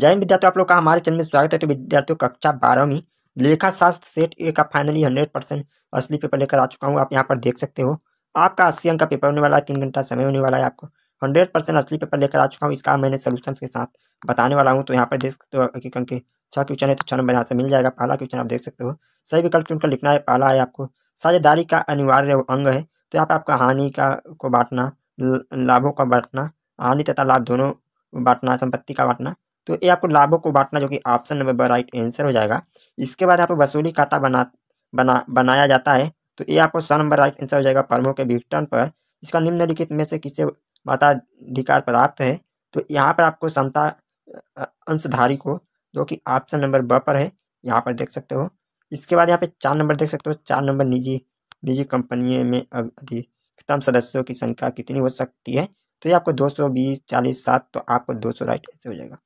जय हिंद विद्यार्थियों आप लोग का हमारे चैनल में स्वागत है तो विद्यार्थियों कक्षा बारहवीं लेखा शास्त्र सेट ए का फाइनली हंड्रेड परसेंट असली पेपर लेकर आ चुका हूँ आप यहाँ पर देख सकते हो आपका अस्सी अंक का पेपर होने वाला है तीन घंटा समय होने वाला है आपको हंड्रेड परसेंट असली पेपर लेकर आ चुका हूँ इसका मैंने सोल्यूशन के साथ बताने वाला हूँ तो यहाँ पर देख सकते हो एक अंक के छह क्वेश्चन है तो छः नंबर यहाँ से मिल जाएगा पहला क्वेश्चन आप देख सकते हो सही विकल्प चुनकर लिखना है पहला है आपको साझेदारी का अनिवार्य अंग है तो यहाँ पर आपका हानि का को बांटना लाभों का बांटना हानि तथा लाभ दोनों बांटना संपत्ति का बांटना तो ये आपको लाभों को बांटना जो कि ऑप्शन नंबर राइट आंसर हो जाएगा इसके बाद यहाँ पर वसूली खाता बना बना बनाया जाता है तो ये आपको सौ नंबर राइट आंसर हो जाएगा प्रभु के विघटन पर इसका निम्नलिखित में से किसे मताधिकार प्राप्त है तो यहाँ पर आपको समता अंशधारी को जो कि ऑप्शन नंबर ब पर है यहाँ पर देख सकते हो इसके बाद यहाँ पे चार नंबर देख सकते हो चार नंबर निजी निजी कंपनियों में अब अधिकतम सदस्यों की संख्या कितनी हो सकती है तो ये आपको 220 40 सात तो आपको 200 राइट आंसर हो जाएगा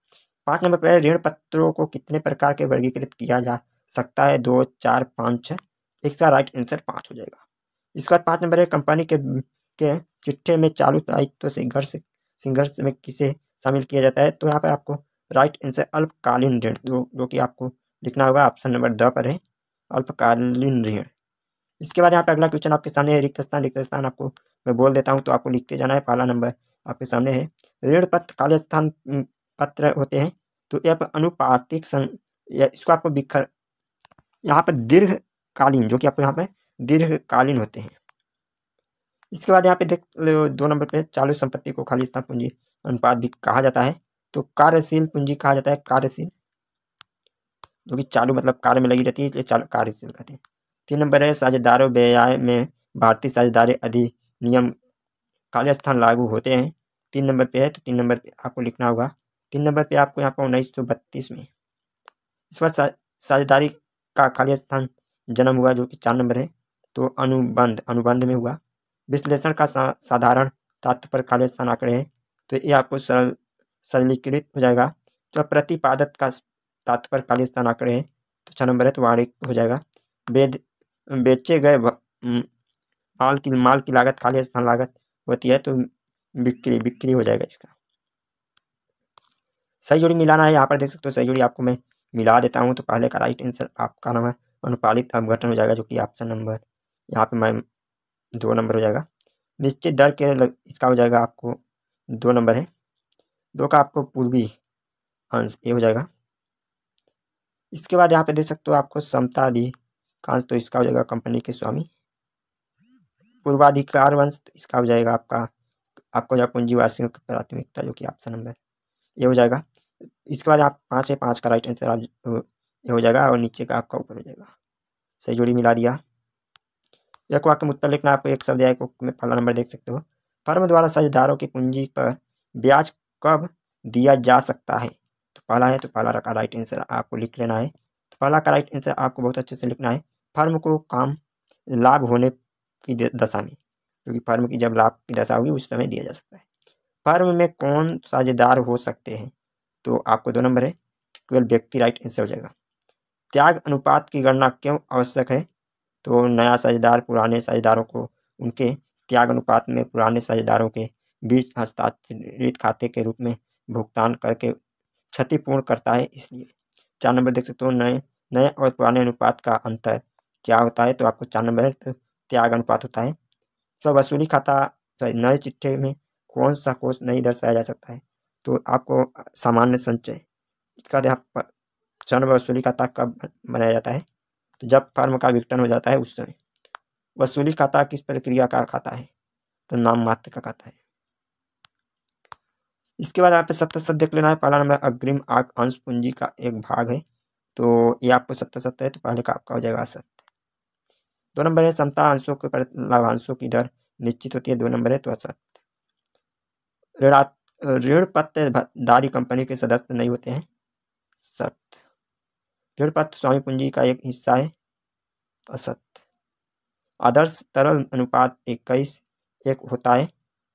पाँच नंबर पर ऋण पत्रों को कितने प्रकार के वर्गीकृत किया जा सकता है दो चार पाँच छः इसका राइट आंसर पाँच हो जाएगा इसके बाद पाँच नंबर है कंपनी के के चिट्ठे में चालू दायित्व से घर संघर्ष में किसे शामिल किया जाता है तो यहाँ पर आपको राइट आंसर अल्पकालीन ऋण जो जो कि आपको लिखना होगा ऑप्शन नंबर द पर है अल्पकालीन ऋण इसके बाद यहाँ पर अगला क्वेश्चन आपके सामने है रिक्त स्थान रिक्त स्थान आपको मैं बोल देता हूँ तो आपको लिख के जाना है पहला नंबर आपके सामने है ऋण पत्र काले स्थान पत्र होते हैं तो यह पर अनुपातिक सं इसको आपको बिखर यहाँ पर दीर्घकालीन जो कि आपको यहाँ पर दीर्घकालीन होते हैं इसके बाद यहाँ पे देख लो दो नंबर पे चालू संपत्ति को खाली स्थान पूंजी अनुपात भी कहा जाता है तो कार्यशील पूंजी कहा जाता है कार्यशील जो कि चालू मतलब कार्य में लगी रहती है इसलिए चालू कार्यशील कहते हैं तीन नंबर है साझेदारों व्यय में भारतीय साझेदारी अधिनियम खाली स्थान लागू होते हैं तीन नंबर पे है तो तीन नंबर पे आपको लिखना होगा तीन नंबर पे आपको यहाँ पर उन्नीस सौ बत्तीस में इस बार साझेदारी का खाली स्थान जन्म हुआ जो कि चार नंबर है तो अनुबंध अनुबंध में हुआ विश्लेषण का सा, साधारण पर खाली स्थान आंकड़े है तो ये आपको सरल सरलीकृत हो जाएगा तो प्रतिपादक का पर खाली स्थान आंकड़े है तो छः नंबर है तो वाणिक हो जाएगा वेद बेचे गए माल की माल की लागत खाली स्थान लागत होती है तो बिक्री बिक्री हो जाएगा इसका सही जोड़ी मिलाना है यहाँ पर देख सकते हो सही जोड़ी आपको मैं मिला देता हूँ तो पहले का राइट आंसर आपका नाम है अनुपालित अपघटन हो जाएगा जो कि ऑप्शन नंबर यहाँ पे मैं दो नंबर हो जाएगा निश्चित दर के इसका हो जाएगा आपको दो नंबर है दो का आपको पूर्वी अंश ये हो जाएगा इसके बाद यहाँ पे देख सकते हो आपको समता दी कांश तो इसका हो जाएगा कंपनी के स्वामी पूर्वाधिकार वंश तो इसका हो जाएगा आपका आपको जो पूंजीवासियों की प्राथमिकता जो कि ऑप्शन नंबर ये हो जाएगा इसके बाद आप पाँच है पाँच का राइट आंसर आप हो जाएगा और नीचे का आपका ऊपर हो जाएगा सही जोड़ी मिला दिया एक वाक्य मुतल उत्तर लिखना आपको एक शब्द आया में फला नंबर देख सकते हो फर्म द्वारा साझेदारों की पूंजी पर ब्याज कब दिया जा सकता है तो पहला है तो पहला का राइट आंसर आपको लिख लेना है तो पहला का राइट आंसर आपको बहुत अच्छे से लिखना है फर्म को काम लाभ होने की दशा में क्योंकि फर्म की जब लाभ की दशा होगी उस समय दिया जा सकता है फर्म में कौन साझेदार हो सकते हैं तो आपको दो नंबर है केवल व्यक्ति राइट आंसर हो जाएगा त्याग अनुपात की गणना क्यों आवश्यक है तो नया साझेदार पुराने साझेदारों को उनके त्याग अनुपात में पुराने साझेदारों के बीच हस्तांतरित खाते के रूप में भुगतान करके क्षतिपूर्ण करता है इसलिए चार नंबर देख सकते हो नए नए और पुराने अनुपात का अंतर क्या होता है तो आपको चार नंबर तो त्याग अनुपात होता है स्ववसूली खाता नए चिट्ठे में कौन सा कोष नहीं दर्शाया जा सकता है तो आपको सामान्य संचय इसका यहाँ चरण वसूली खाता कब बनाया जाता है तो जब फार्म का विघटन हो जाता है उस समय वसूली खाता किस प्रक्रिया का खाता है तो नाम मात्र का खाता है इसके बाद आप सत्तर सत्य देख लेना है पहला नंबर अग्रिम आठ अंश पूंजी का एक भाग है तो ये आपको सत्तर सत्य है तो पहले का आपका हो जाएगा सत्य दो नंबर है समता अंशों के लाभांशों की दर निश्चित होती है दो नंबर है तो असत्य ऋणात्मक ऋण पत्रधारी कंपनी के सदस्य नहीं होते हैं सत्य ऋण पत्र स्वामी पूंजी का एक हिस्सा है असत आदर्श तरल अनुपात इक्कीस एक, एक होता है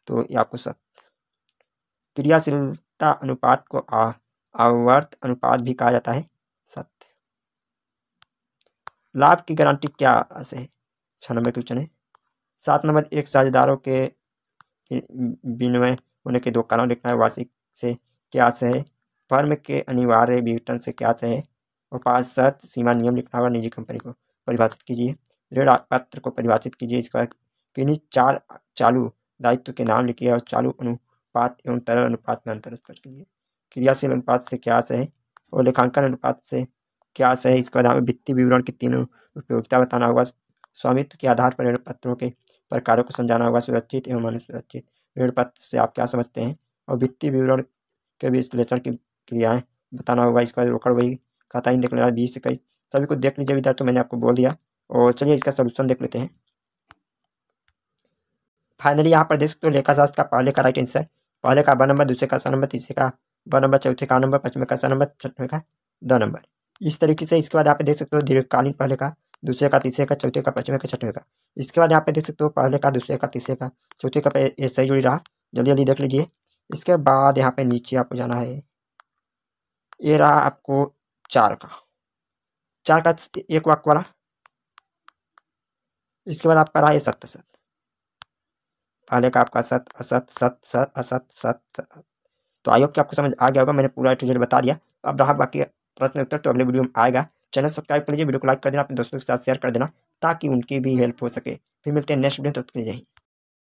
तो ये आपको सत्य क्रियाशीलता अनुपात को आवर्त अनुपात भी कहा जाता है सत्य लाभ की गारंटी क्या ऐसे है छः नंबर क्वेश्चन है सात नंबर एक साझेदारों के विनिमय होने के दो कारण लिखना है वार्षिक से क्या से है फर्म के अनिवार्य विघटन से क्या से है और पाँच शर्त सीमा नियम लिखना होगा निजी कंपनी को परिभाषित कीजिए ऋण पत्र को परिभाषित कीजिए इसके बाद किन्हीं चार चालू दायित्व के नाम लिखिए और चालू अनुपात एवं तरल अनुपात में अंतर स्पष्ट कीजिए क्रियाशील अनुपात से क्या से है और लेखांकन अनुपात से क्या से है इसके बाद हमें वित्तीय विवरण के तीनों उपयोगिता बताना होगा स्वामित्व के आधार पर ऋण पत्रों के प्रकारों को समझाना होगा सुरक्षित एवं अनुसुरक्षित ऋण पत्र से आप क्या समझते हैं और वित्तीय विवरण के विश्लेषण की क्रियाएं बताना होगा इसके बाद रोकड़ वही खाता इन देख लेना बीस से कई सभी को देख लीजिए विद्यार्थ तो मैंने आपको बोल दिया और चलिए इसका सोल्यूशन देख लेते हैं फाइनली यहाँ पर देख सकते हो लेखा शास्त्र का पहले का राइट आंसर पहले का बार नंबर दूसरे का सौ नंबर तीसरे का बार नंबर चौथे का नंबर पाँचवें का सौ नंबर छठवें का दो नंबर इस तरीके से इसके बाद आप देख सकते हो दीर्घकालीन पहले का दूसरे का तीसरे का चौथे का पाँचवें का छठवें का इसके बाद यहाँ पे देख सकते हो पहले का दूसरे का तीसरे का चौथे का ये सही जुड़ी रहा जल्दी जल्दी देख लीजिए इसके बाद यहाँ पे नीचे आपको जाना है ये रहा आपको चार का चार का एक वाक वाला इसके बाद आपका रहा ये सत्य सत्य पहले का आपका सत असत सत सत असत सत तो आयोग होप आपको समझ आ गया होगा मैंने पूरा बता दिया अब रहा बाकी प्रश्न उत्तर तो अगले वीडियो में आएगा चैनल सब्सक्राइब कर लीजिए वीडियो को लाइक कर देना अपने दोस्तों के साथ शेयर कर देना ताकि उनकी भी हेल्प हो सके फिर मिलते हैं नेक्स्ट वीडियो तब तक के लिए